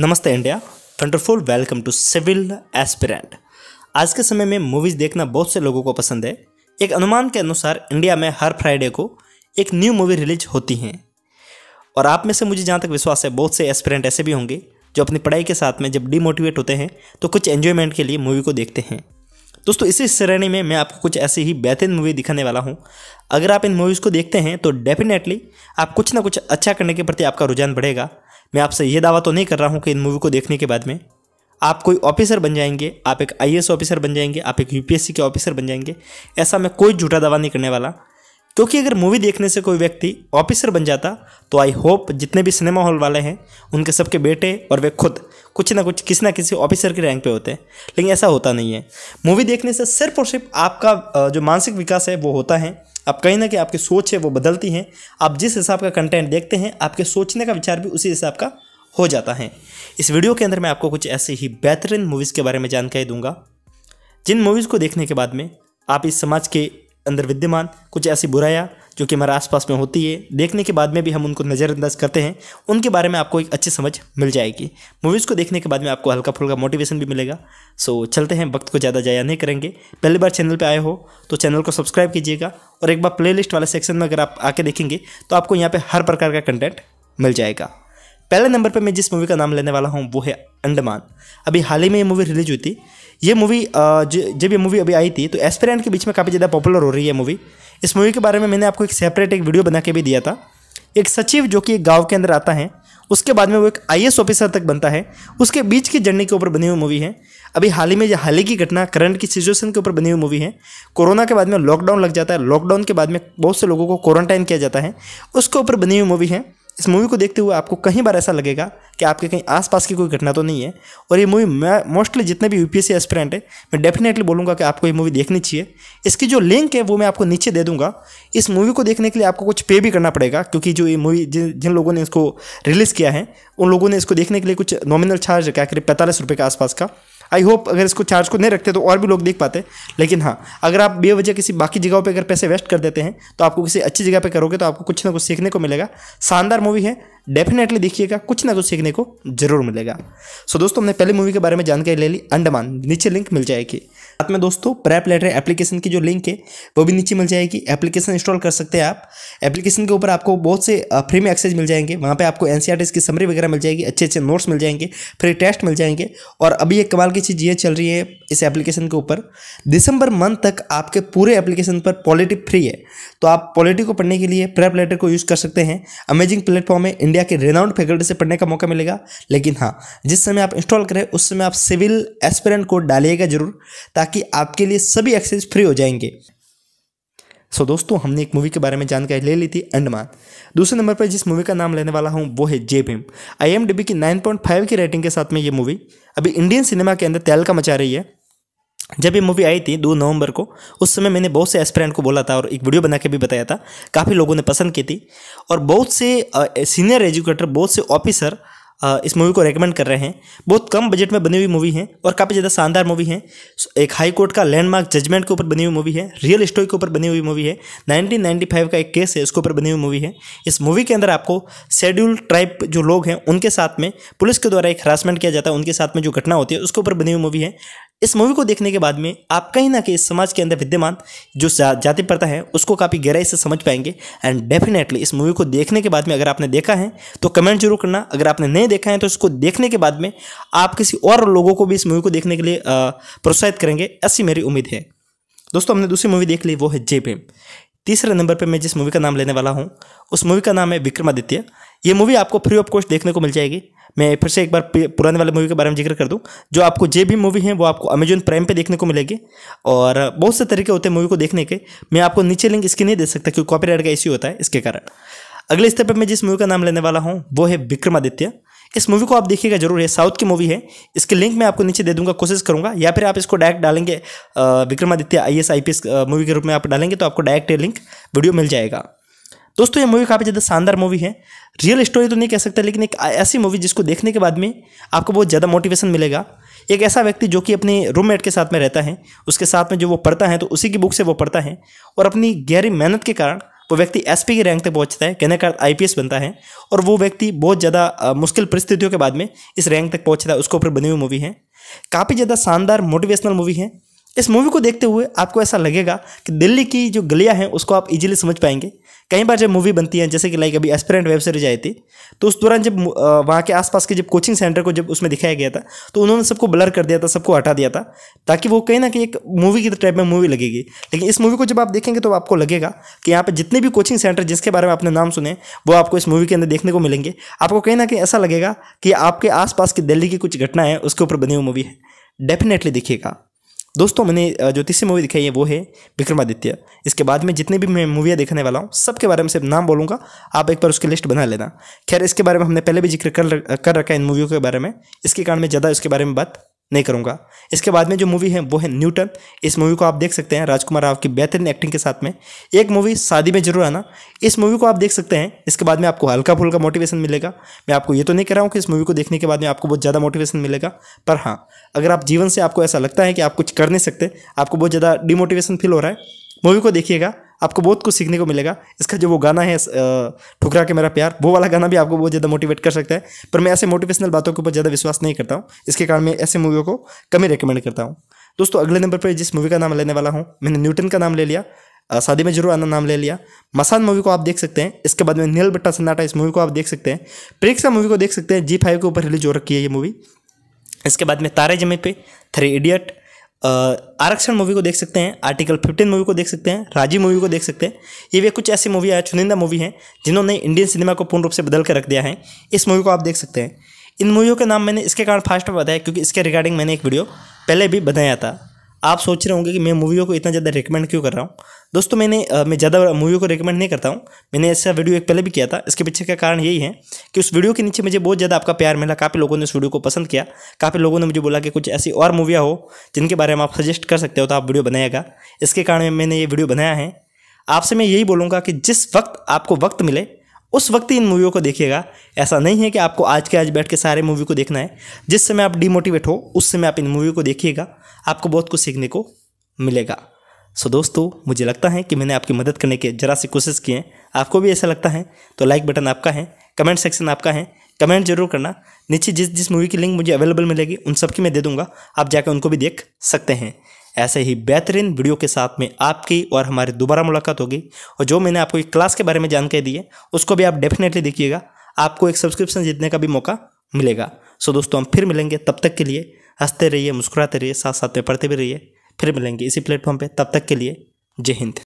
नमस्ते India wonderful welcome to civil aspirant आज के समय में मूवीज़ देखना बहुत से लोगों को पसंद है एक अनुमान के अनुसार इंडिया में हर फ्राइडे को एक न्यू मूवी रिलीज होती हैं और आप में से मुझे जहाँ तक विश्वास है बहुत से एस्पिरेंट ऐसे भी होंगे जो अपनी पढ़ाई के साथ में जब डीमोटिवेट होते हैं तो कुछ एन्जॉयमेंट के लिए मूवी को देखते हैं दोस्तों इसी श्रेणी में मैं आपको कुछ ऐसी ही बेहतरीन मूवी दिखाने वाला हूँ अगर आप इन मूवीज़ को देखते हैं तो डेफिनेटली आप कुछ ना कुछ अच्छा करने के प्रति आपका रुझान बढ़ेगा मैं आपसे यह दावा तो नहीं कर रहा हूँ कि इन मूवी को देखने के बाद में आप कोई ऑफिसर बन जाएंगे आप एक आई ऑफिसर बन जाएंगे आप एक यू के ऑफिसर बन जाएंगे ऐसा मैं कोई झूठा दावा नहीं करने वाला क्योंकि अगर मूवी देखने से कोई व्यक्ति ऑफिसर बन जाता तो आई होप जितने भी सिनेमा हॉल वाले हैं उनके सबके बेटे और वे खुद कुछ ना कुछ किसी ना किसी ऑफिसर के रैंक पे होते हैं लेकिन ऐसा होता नहीं है मूवी देखने से सिर्फ और सिर्फ आपका जो मानसिक विकास है वो होता है अब कहीं ना कहीं आपकी सोच है वो बदलती है आप जिस हिसाब का कंटेंट देखते हैं आपके सोचने का विचार भी उसी हिसाब का हो जाता है इस वीडियो के अंदर मैं आपको कुछ ऐसे ही बेहतरीन मूवीज़ के बारे में जानकारी दूंगा जिन मूवीज़ को देखने के बाद में आप इस समाज के अंदर विद्यमान कुछ ऐसी बुराया जो कि हमारे आसपास में होती है देखने के बाद में भी हम उनको नज़रअंदाज करते हैं उनके बारे में आपको एक अच्छी समझ मिल जाएगी मूवीज़ को देखने के बाद में आपको हल्का फुल्का मोटिवेशन भी मिलेगा सो चलते हैं वक्त को ज़्यादा जाया नहीं करेंगे पहली बार चैनल पर आए हो तो चैनल को सब्सक्राइब कीजिएगा और एक बार प्ले वाले सेक्शन में अगर आप आके देखेंगे तो आपको यहाँ पर हर प्रकार का कंटेंट मिल जाएगा पहले नंबर पर मैं जिस मूवी का नाम लेने वाला हूँ वो है अंडमान अभी हाल ही में ये मूवी रिलीज हुई थी ये मूवी जब ये मूवी अभी आई थी तो एस्पेरेंट के बीच में काफ़ी ज़्यादा पॉपुलर हो रही है मूवी इस मूवी के बारे में मैंने आपको एक सेपरेट एक वीडियो बना के भी दिया था एक सचिव जो कि एक गाँव के अंदर आता है उसके बाद में वो एक आई ऑफिसर तक बनता है उसके बीच की जर्नी के ऊपर बनी हुई मूवी है अभी हाल ही में जो हाल ही की घटना करंट की सिचुएशन के ऊपर बनी हुई मूवी है कोरोना के बाद में लॉकडाउन लग जाता है लॉकडाउन के बाद में बहुत से लोगों को क्वारंटाइन किया जाता है उसके ऊपर बनी हुई मूवी है इस मूवी को देखते हुए आपको कहीं बार ऐसा लगेगा कि आपके कहीं आसपास की कोई घटना तो नहीं है और ये मूवी मैं मोस्टली जितने भी यूपीएससी एस्पिरेंट है मैं डेफिनेटली बोलूँगा कि आपको ये मूवी देखनी चाहिए इसकी जो लिंक है वो मैं आपको नीचे दे दूंगा इस मूवी को देखने के लिए आपको कुछ पे भी करना पड़ेगा क्योंकि जो ये मूवी जिन जिन लोगों ने इसको रिलीज़ किया है उन लोगों ने इसको देखने के लिए कुछ नॉमिनल चार्ज क्या करीब पैंतालीस रुपये के आसपास का आई होप अगर इसको चार्ज को नहीं रखते तो और भी लोग देख पाते लेकिन हाँ अगर आप बेवजह किसी बाकी जगहों पे अगर पैसे वेस्ट कर देते हैं तो आपको किसी अच्छी जगह पे करोगे तो आपको कुछ ना कुछ सीखने को मिलेगा शानदार मूवी है डेफिनेटली देखिएगा कुछ ना कुछ सीखने को जरूर मिलेगा सो so, दोस्तों हमने पहली मूवी के बारे में जानकारी ले ली अंडमान नीचे लिंक मिल जाएगी साथ में दोस्तों प्रैप लेटर एप्लीकेशन की जो लिंक है वो भी नीचे मिल जाएगी एप्लीकेशन इंस्टॉल कर सकते हैं आप एप्लीकेशन के ऊपर आपको बहुत से फ्री में एक्सेज मिल जाएंगे वहाँ पर आपको एन e की समरी वगैरह मिल जाएगी अच्छे अच्छे नोट्स मिल जाएंगे फ्री टेस्ट मिल जाएंगे और अभी एक कमाल की चीज़ ये चल रही है इस एप्लीकेशन के ऊपर दिसंबर मंथ तक आपके पूरे एप्लीकेशन पर पॉलिटिक फ्री है तो आप पॉलिटिक को पढ़ने के लिए प्रैप लेटर को यूज़ कर सकते हैं अमेजिंग प्लेटफॉर्म है इंडिया के रेनाउंड फैकल्टी से पढ़ने का मौका मिलेगा लेकिन हाँ जिस समय आप इंस्टॉल करें उस समय आप सिविल एस्पेरेंट कोड डालिएगा जरूर ताकि ताकि आपके लिए सभी एक्सेस फ्री हो जाएंगे सो so, दोस्तों हमने एक मूवी के बारे में जानकारी ले ली थी अंडमान दूसरे नंबर पर जिस मूवी का नाम लेने वाला हूँ वो है जे भीम आई की 9.5 की रेटिंग के साथ में ये मूवी अभी इंडियन सिनेमा के अंदर तैलका मचा रही है जब ये मूवी आई थी दो नवंबर को उस समय मैंने बहुत से एस्पिरेंट को बोला था और एक वीडियो बना के भी बताया था काफ़ी लोगों ने पसंद की थी और बहुत से सीनियर एजुकेटर बहुत से ऑफिसर इस मूवी को रेकमेंड कर रहे हैं बहुत कम बजट में बनी हुई मूवी है और काफ़ी ज़्यादा शानदार मूवी है एक हाई कोर्ट का लैंडमार्क जजमेंट के ऊपर बनी हुई मूवी है रियल स्टोरी के ऊपर बनी हुई मूवी है 1995 का एक केस है उसके ऊपर बनी हुई मूवी है इस मूवी के अंदर आपको शेड्यूल ट्राइब जो लोग हैं उनके साथ में पुलिस के द्वारा एक हरासमेंट किया जाता है उनके साथ में जो घटना होती है उसके ऊपर बनी हुई मूवी है इस मूवी को देखने के बाद में आप कहीं ना कहीं समाज के अंदर विद्यमान जो जाति प्रथा है उसको काफ़ी गहराई से समझ पाएंगे एंड डेफिनेटली इस मूवी को देखने के बाद में अगर आपने देखा है तो कमेंट जरूर करना अगर आपने नहीं देखा है तो इसको देखने के बाद में आप किसी और लोगों को भी इस मूवी को देखने के लिए प्रोत्साहित करेंगे ऐसी मेरी उम्मीद है दोस्तों हमने दूसरी मूवी देख ली वो है जे भीम तीसरे नंबर पर मैं जिस मूवी का नाम लेने वाला हूँ उस मूवी का नाम है विक्रमादित्य ये मूवी आपको फ्री ऑफ कॉस्ट देखने को मिल जाएगी मैं फिर से एक बार पुराने वाले मूवी के बारे में जिक्र कर दूँ जो आपको जे भी मूवी है वो आपको अमेजोन प्राइम पे देखने को मिलेगी और बहुत से तरीके होते हैं मूवी को देखने के मैं आपको नीचे लिंक इसकी नहीं दे सकता क्योंकि कॉपी का इश्यू होता है इसके कारण अगले स्तर पर मैं जिस मूवी का नाम लेने वाला हूँ वो है विक्रमादित्य इस मूवी को आप देखिएगा जरूर है साउथ की मूवी है इसके लिंक मैं आपको नीचे दे दूंगा कोशिश करूंगा या फिर आप इसको डायरेक्ट डालेंगे Vikramaditya I S I P S movie के रूप में आप डालेंगे तो आपको डायरेक्ट ये लिंक वीडियो मिल जाएगा दोस्तों ये मूवी काफ़ी ज़्यादा शानदार मूवी है रियल स्टोरी तो नहीं कह सकते लेकिन एक ऐसी मूवी जिसको देखने के बाद में आपको बहुत ज़्यादा मोटिवेशन मिलेगा एक ऐसा व्यक्ति जो कि अपने रूममेट के साथ में रहता है उसके साथ में जो वो पढ़ता है तो उसी की बुक से वो पढ़ता है और अपनी गहरी मेहनत के कारण वो व्यक्ति पी की रैंक तक पहुँचता है कहने का एस बनता है और वो व्यक्ति बहुत ज़्यादा मुश्किल परिस्थितियों के बाद में इस रैंक तक पहुँचता है उसके ऊपर बनी हुई मूवी है काफ़ी ज़्यादा शानदार मोटिवेशनल मूवी है इस मूवी को देखते हुए आपको ऐसा लगेगा कि दिल्ली की जो गलियां हैं उसको आप इजीली समझ पाएंगे कई बार जब मूवी बनती है जैसे कि लाइक अभी एस्पिरेंट वेब सीरीज आई थी तो उस दौरान जब वहाँ के आसपास के जब कोचिंग सेंटर को जब उसमें दिखाया गया था तो उन्होंने सबको ब्लर कर दिया था सबको हटा दिया था ताकि वो कहीं ना कहीं एक मूवी की टाइप में मूवी लगेगी लेकिन इस मूवी को जब आप देखेंगे तो आपको लगेगा कि यहाँ पर जितने भी कोचिंग सेंटर जिसके बारे में आपने नाम सुने वो आपको इस मूवी के अंदर देखने को मिलेंगे आपको कहीं ना कहीं ऐसा लगेगा कि आपके आसपास की दिल्ली की कुछ घटनाएं उसके ऊपर बनी हुई मूवी है डेफिनेटली देखिएगा दोस्तों मैंने जो तीसरी मूवी दिखाई है वो है विक्रमादित्य इसके बाद में जितने भी मैं मूवियाँ देखने वाला हूँ सबके बारे में सिर्फ नाम बोलूँगा आप एक बार उसकी लिस्ट बना लेना खैर इसके बारे में हमने पहले भी जिक्र कर कर रखा है इन मूवियों के बारे में इसके कारण मैं ज़्यादा इसके बारे में बात नहीं करूँगा इसके बाद में जो मूवी है वो है न्यूटन इस मूवी को आप देख सकते हैं राजकुमार राव की बेहतरीन एक्टिंग के साथ में एक मूवी शादी में जरूर आना इस मूवी को आप देख सकते हैं इसके बाद में आपको हल्का फुल्का मोटिवेशन मिलेगा मैं आपको ये तो नहीं कह रहा हूँ कि इस मूवी को देखने के बाद में आपको बहुत ज़्यादा मोटिवेशन मिलेगा पर हाँ अगर आप जीवन से आपको ऐसा लगता है कि आप कुछ कर नहीं सकते आपको बहुत ज़्यादा डिमोटिवेशन फील हो रहा है मूवी को देखिएगा आपको बहुत कुछ सीखने को मिलेगा इसका जो वो गाना है ठुकरा के मेरा प्यार वो वाला गाना भी आपको बहुत ज़्यादा मोटिवेट कर सकता है पर मैं ऐसे मोटिवेशनल बातों के ऊपर ज़्यादा विश्वास नहीं करता हूँ इसके कारण मैं ऐसे मूवियों को कमी रिकमेंड करता हूँ दोस्तों अगले नंबर पर जिस मूवी का नाम लेने वाला हूँ मैंने न्यूटन का नाम ले लिया शादी में जरूर आना नाम ले लिया मसान मूवी को आप देख सकते हैं इसके बाद में नील बट्टा सन्नाटा इस मूवी को आप देख सकते हैं प्रेक्षा मूवी को देख सकते हैं जी फाइव के ऊपर रिलीज हो रखी है ये मूवी इसके बाद में तारे जमे पे थ्री इडियट आरक्षण मूवी को देख सकते हैं आर्टिकल फिफ्टीन मूवी को देख सकते हैं राजी मूवी को देख सकते हैं ये वे कुछ ऐसी मूवी है चुनिंदा मूवी हैं जिन्होंने इंडियन सिनेमा को पूर्ण रूप से बदल कर रख दिया है इस मूवी को आप देख सकते हैं इन मूवियों के नाम मैंने इसके कारण फास्ट में बताया क्योंकि इसके रिगार्डिंग मैंने एक वीडियो पहले भी बनाया था आप सोच रहे होंगे कि मैं मूवियों को इतना ज़्यादा रिकमेंड क्यों कर रहा हूँ दोस्तों मैंने आ, मैं ज़्यादा मूवियों को रिकमेंड नहीं करता हूँ मैंने ऐसा वीडियो एक पहले भी किया था इसके पीछे का कारण यही है कि उस वीडियो के नीचे मुझे बहुत ज़्यादा आपका प्यार मिला काफ़ी लोगों ने उस वीडियो को पसंद किया काफ़ी लोगों ने मुझे बोला कि कुछ ऐसी और मूवियाँ हो जिनके बारे में आप सजेस्ट कर सकते हो तो आप वीडियो बनाएगा इसके कारण मैंने ये वीडियो बनाया है आपसे मैं यही बोलूँगा कि जिस वक्त आपको वक्त मिले उस वक्त ही इन मूवियों को देखिएगा ऐसा नहीं है कि आपको आज के आज बैठ के सारे मूवी को देखना है जिस समय आप डिमोटिवेट हो उस समय आप इन मूवी को देखिएगा आपको बहुत कुछ सीखने को मिलेगा सो दोस्तों मुझे लगता है कि मैंने आपकी मदद करने की ज़रा सी कोशिश की है आपको भी ऐसा लगता है तो लाइक बटन आपका है कमेंट सेक्शन आपका है कमेंट जरूर करना नीचे जिस जिस मूवी की लिंक मुझे अवेलेबल मिलेगी उन सबकी मैं दे दूंगा आप जाकर उनको भी देख सकते हैं ऐसे ही बेहतरीन वीडियो के साथ में आपकी और हमारी दोबारा मुलाकात होगी और जो मैंने आपको एक क्लास के बारे में जानकारी दी है उसको भी आप डेफिनेटली देखिएगा आपको एक सब्सक्रिप्शन जीतने का भी मौका मिलेगा सो दोस्तों हम फिर मिलेंगे तब तक के लिए हंसते रहिए मुस्कुराते रहिए साथ साथ में पढ़ते भी रहिए फिर मिलेंगे इसी प्लेटफॉर्म पर तब तक के लिए जय हिंद